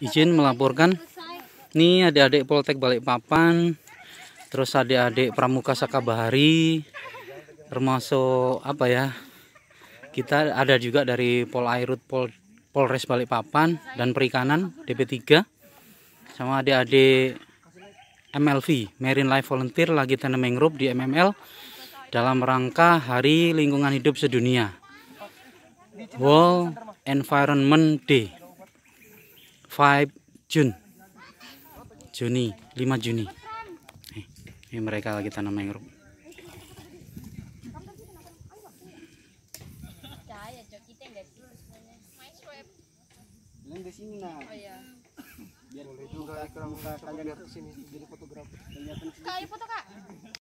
izin melaporkan nih adik-adik Poltek Balikpapan terus adik-adik Pramuka Saka Bahari, termasuk apa ya kita ada juga dari Pol Airut Pol Polres Balikpapan dan Perikanan DP3 sama adik-adik MLV Marine Life Volunteer lagi tanam mangrove di MML dalam rangka Hari Lingkungan Hidup Sedunia World Environment Day 5 Jun Juni 5 Juni eh, ini mereka lagi tanam mangrove nah. Oh iya. Biar boleh juga kalau ke sini jadi fotografer. Kayak foto kak.